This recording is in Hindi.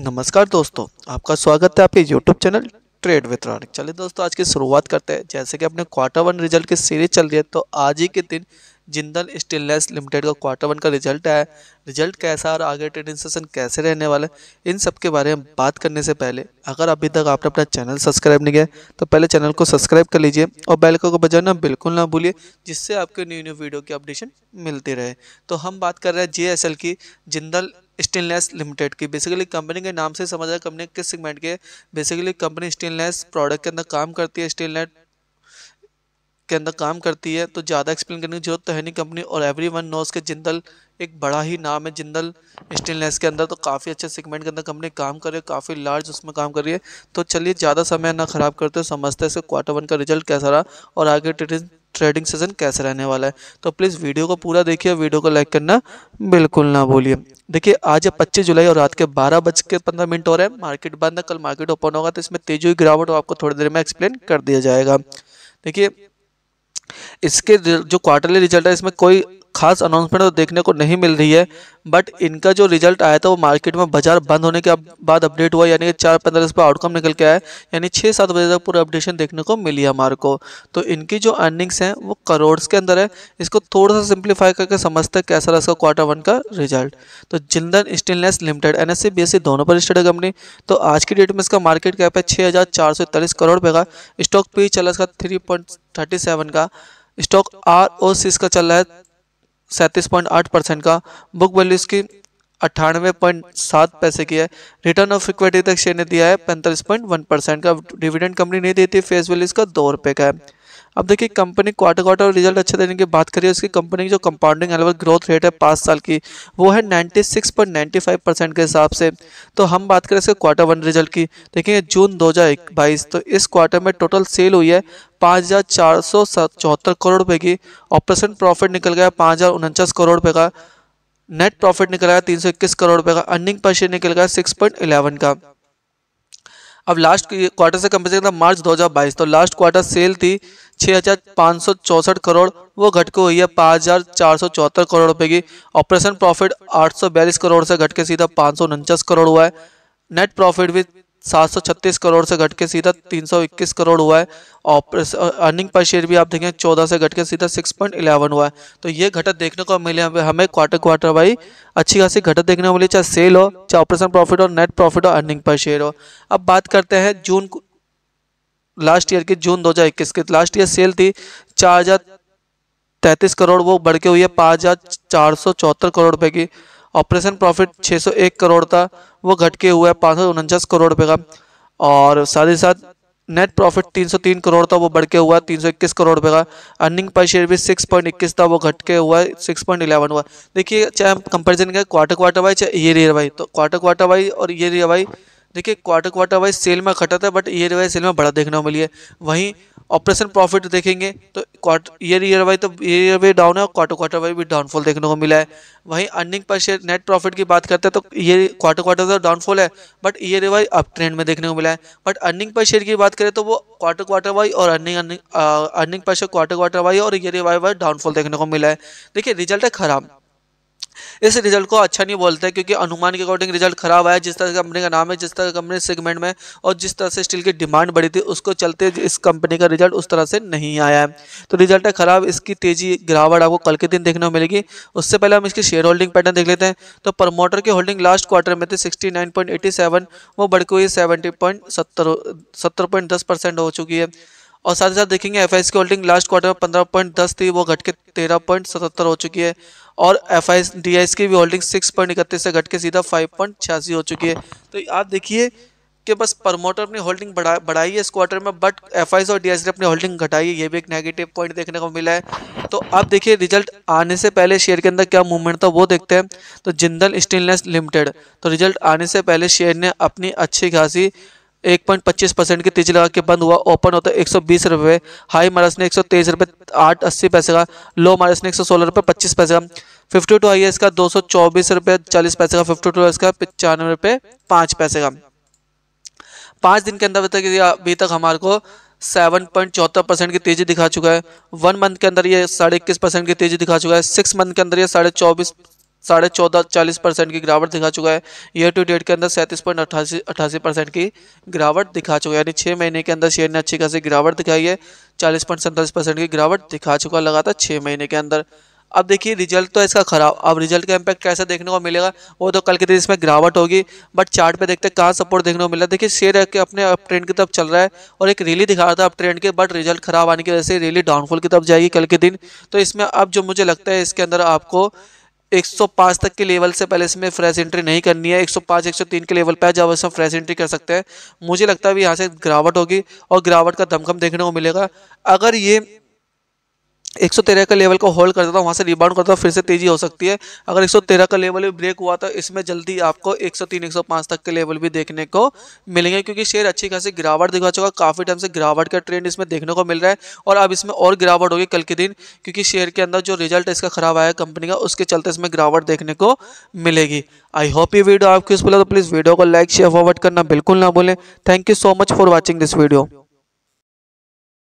नमस्कार दोस्तों आपका स्वागत है आपके YouTube channel trade with Ronik चलिए दोस्तों आज की शुरुआत करते हैं जैसे कि अपने क्वार्टर वन रिजल्ट की सीरीज चल रही है तो आज ही के दिन जिंदल स्टेनलेस लिमिटेड का क्वार्टर वन का रिजल्ट आया रिजल्ट कैसा और आगे ट्रेडिंग सेशन कैसे रहने वाला है इन सब के बारे में बात करने से पहले अगर अभी तक आपने अपना चैनल सब्सक्राइब नहीं किया तो पहले चैनल को सब्सक्राइब कर लीजिए और बेल को बजाना बिल्कुल ना भूलिए जिससे आपके न्यू न्यू वीडियो की अपडेशन मिलती रहे तो हम बात कर रहे हैं जे की जिंदल स्टेनलेस लिमिटेड की बेसिकली कंपनी के नाम से समझ रहा कंपनी किस सेगमेंट के बेसिकली कंपनी स्टेनलेस प्रोडक्ट के अंदर काम करती है स्टेनलेस के अंदर काम करती है तो ज़्यादा एक्सप्लेन करने की जरूरत तो है नहीं कंपनी और एवरी वन नोस के जिंदल एक बड़ा ही नाम है जिंदल स्टेनलेस के अंदर तो काफ़ी अच्छे सेगमेंट के अंदर कंपनी काम कर रही है काफ़ी लार्ज उसमें काम कर रही है तो चलिए ज़्यादा समय ना खराब करते समझते हैं क्वार्टर वन का रिजल्ट कैसा रहा और आगे डिटेल ट्रेडिंग सेशन कैसे रहने वाला है तो प्लीज़ वीडियो को पूरा देखिए वीडियो को लाइक करना बिल्कुल ना भूलिए देखिए आज है पच्चीस जुलाई और रात के बारह बज के पंद्रह मिनट हो रहे हैं मार्केट बंद है कल मार्केट ओपन होगा तो इसमें तेजी हुई गिरावट आपको थोड़ी देर में एक्सप्लेन कर दिया जाएगा देखिए इसके जो क्वार्टरली रिजल्ट है इसमें कोई खास अनाउंसमेंट तो देखने को नहीं मिल रही है बट इनका जो रिजल्ट आया था वो मार्केट में बाजार बंद होने के बाद अपडेट हुआ यानी कि चार पंद्रह पर आउटकम निकल के आया यानी छः सात बजे तक पूरा अपडेशन देखने को मिली हमारे को तो इनकी जो अर्निंग्स हैं वो करोड़्स के अंदर है इसको थोड़ा सा सिंप्लीफाई करके समझते हैं कैसा रहा इसका क्वार्टर वन का रिजल्ट तो Jindal stainless limited N S e, e दोनों पर स्टेड है कंपनी तो आज की डेट में इसका मार्केट कैप है छः करोड़ रुपये का स्टॉक पी चला इसका थ्री थर्टी सेवन का स्टॉक आर ओ सी का चल रहा है सैंतीस पॉइंट आठ परसेंट का बुक वैल्यू इसकी अट्ठानवे पॉइंट सात पैसे की है रिटर्न ऑफ इक्विटी तक शेयर ने दिया है पैंतालीस पॉइंट वन परसेंट का डिविडेंड कंपनी नहीं देती फेस वैल्यू इसका दो रुपये का है अब देखिए कंपनी क्वार्टर क्वार्टर रिजल्ट अच्छा देने की बात करिए उसकी कंपनी की जो कंपाउंडिंग एनुअल ग्रोथ रेट है पाँच साल की वो है 96.95 परसेंट के हिसाब से तो हम बात करें इसके क्वार्टर वन रिजल्ट की देखिए जून 2022 तो इस क्वार्टर में टोटल सेल हुई है पाँच हज़ार चार सौ चौहत्तर करोड़ रुपये की ऑपरेशन प्रॉफिट निकल गया पाँच हज़ार उनचास करोड़ रुपये का नेट प्रॉफिट निकल गया तीन सौ इक्कीस करोड़ रुपये का अर्निंग पर शेयर निकल गया सिक्स पॉइंट इलेवन का अब लास्ट क्वार्टर से कंपेयर करता तो मार्च 2022 तो लास्ट क्वार्टर सेल थी छः करोड़ वो घट के हुई है पाँच करोड़ रुपए की ऑपरेशन प्रॉफिट 842 करोड़ से घट के सीधा पाँच करोड़ हुआ है नेट प्रॉफिट भी 736 करोड़ से घट के सीधा 321 करोड़ हुआ है ऑपरेशन अर्निंग पर शेयर भी आप देखें 14 से घट के सीधा 6.11 हुआ है तो ये घटत देखने को मिले हमें क्वार्टर क्वार्टर वाई अच्छी खासी घटत देखने को मिली चाहे सेल हो चाहे ऑपरेशन प्रॉफिट हो नेट प्रॉफिट हो अर्निंग पर शेयर हो अब बात करते हैं जून लास्ट ईयर की जून दो की लास्ट ईयर सेल थी चार तैंतीस करोड़ वो बढ़ के हुई है पाँच हज़ार चार सौ चौहत्तर करोड़ रुपये की ऑपरेशन प्रॉफिट 601 करोड़ था वो घट के हुआ है पाँच करोड़ रुपये का और साथ ही साथ नेट प्रॉफिट 303 करोड़ था वो बढ़ के हुआ 321 करोड़ रुपये का अर्निंग पर शेयर भी 6.21 था वो घट के हुआ 6.11 हुआ देखिए चाहे हम कंपेरिजन करें क्वार्टर क्वार्टर वाई चाहे ईयर ईयर वाई तो क्वार्टर क्वार्टर वाई और ईयर ईयर वाई देखिए क्वार्टर क्वार्टर वाइज सेल में घटा था बट ईयर वाइज सेल में बड़ा देखने को मिली है वहीं ऑपरेशन प्रॉफिट देखेंगे तो क्वार्टर ईयर ईयर वाइज तो ईयर ईयर वाइज डाउन है और क्वार्टर क्वार्टर वाइज भी डाउनफॉल देखने को मिला है वहीं अर्निंग पर शेयर नेट प्रॉफिट की बात करते हैं तो ईयर क्वार्टर क्वार्टर तो डाउनफॉल है but year wise up trend में देखने को मिला है बट अर्निंग पर शेयर की बात करें तो वो क्वार्टर क्वार्टर वाइज और अर्निंग अर्निंग अर्निंग पर शेयर क्वार्टर क्वार्टर वाइज और ईयर ईयर वाइज डाउनफॉल देखने को मिला है देखिए रिजल्ट है खराब इस रिजल्ट को अच्छा नहीं बोलते क्योंकि अनुमान के अकॉर्डिंग रिजल्ट खराब आया जिस तरह की कंपनी का नाम है जिस तरह कंपनी सेगमेंट में और जिस तरह से स्टील की डिमांड बढ़ी थी उसको चलते इस कंपनी का रिजल्ट उस तरह से नहीं आया है तो रिजल्ट है खराब इसकी तेजी गिरावट आपको कल के दिन देखने को मिलेगी उससे पहले हम इसकी शेयर होल्डिंग पैटर्न देख लेते हैं तो प्रमोटर की होल्डिंग लास्ट क्वार्टर में थी सिक्सटी वो बढ़ के हुई सेवेंटी पॉइंट सत्तर हो चुकी है और साथ ही साथ देखेंगे एफ की होल्डिंग लास्ट क्वार्टर में पंद्रह पॉइंट दस थी वो घट के तेरह पॉइंट सतहत्तर हो चुकी है और एफ आई की भी होल्डिंग सिक्स पॉइंट इकतीस से घट के सीधा फाइव पॉइंट छियासी हो चुकी है तो आप देखिए कि बस प्रमोटर अपनी होल्डिंग बढ़ा बढ़ाई है इस क्वार्टर में बट एफ और डी ने अपनी होल्डिंग घटाई है ये भी एक नेगेटिव पॉइंट देखने को मिला है तो आप देखिए रिजल्ट आने से पहले शेयर के अंदर क्या मूवमेंट था वो देखते हैं तो जिंदल स्टेनलेस लिमिटेड तो रिजल्ट आने से पहले शेयर ने अपनी अच्छी खासी एक पॉइंट पच्चीस परसेंट की तेजी लगा के बंद हुआ ओपन होता है एक सौ बीस रुपये हाई माइनस ने एक सौ तेईस रुपये आठ अस्सी पैसे का लो माइनस ने एक सौ सोलह रुपये पच्चीस पैसे का फिफ्टी टू हाई है इसका दो सौ चौबीस रुपये चालीस पैसे का फिफ्टी टू इसका पचानवे रुपये पाँच पैसे का पाँच दिन के अंदर तक अभी तक हमारे को सेवन पॉइंट चौहत्तर परसेंट की तेजी दिखा चुका है वन मंथ के अंदर ये साढ़े इक्कीस परसेंट की तेजी दिखा चुका है सिक्स मंथ के अंदर ये साढ़े चौबीस साढ़े चौदह चालीस परसेंट की गिरावट दिखा चुका है ईयर टू डेट के अंदर सैंतीस पॉइंट अट्ठासी अट्ठासी परसेंट की गिरावट दिखा चुका है यानी छः महीने के अंदर शेयर ने अच्छी खासी गिरावट दिखाई है चालीस पॉइंट सैंतालीस परसेंट की गिरावट दिखा चुका है लगातार छः महीने के अंदर अब देखिए रिजल्ट तो इसका खराब अब रिजल्ट का इम्पैक्ट कैसे देखने को मिलेगा वो तो कल के दिन इसमें गिरावट होगी बट चार्ट पे देखते हैं कहाँ सपोर्ट देखने को मिला देखिए शेयर के अपने अप ट्रेंड की तरफ चल रहा है और एक रैली दिखा रहा था अप ट्रेंड के बट रिजल्ट खराब आने की वजह से रैली डाउनफॉल की तरफ जाएगी कल के दिन तो इसमें अब जो मुझे लगता है इसके अंदर आपको 105 तक के लेवल से पहले इसमें फ्रेश एंट्री नहीं करनी है 105 103 के लेवल पर जब इसमें फ्रेश एंट्री कर सकते हैं मुझे लगता है यहाँ से गिरावट होगी और गिरावट का धमकम देखने को मिलेगा अगर ये एक सौ तेरह का लेवल को होल्ड करता था वहाँ से रिबाउंड करता था फिर से तेज़ी हो सकती है अगर एक सौ तेरह का लेवल भी ब्रेक हुआ तो इसमें जल्दी आपको एक सौ तीन एक सौ पाँच तक के लेवल भी देखने को मिलेंगे क्योंकि शेयर अच्छी खासी गिरावट दिखा चुका काफ़ी टाइम से गिरावट का ट्रेंड इसमें देखने को मिल रहा है और अब इसमें और गिरावट होगी कल के दिन क्योंकि शेयर के अंदर जो रिजल्ट इसका खराब आया कंपनी का उसके चलते इसमें गिरावट देखने को मिलेगी आई होप ये वीडियो आपको इस बोला तो प्लीज़ वीडियो को लाइक शेयर फॉरवर्ड करना बिल्कुल ना भूलें thank you so much for watching this video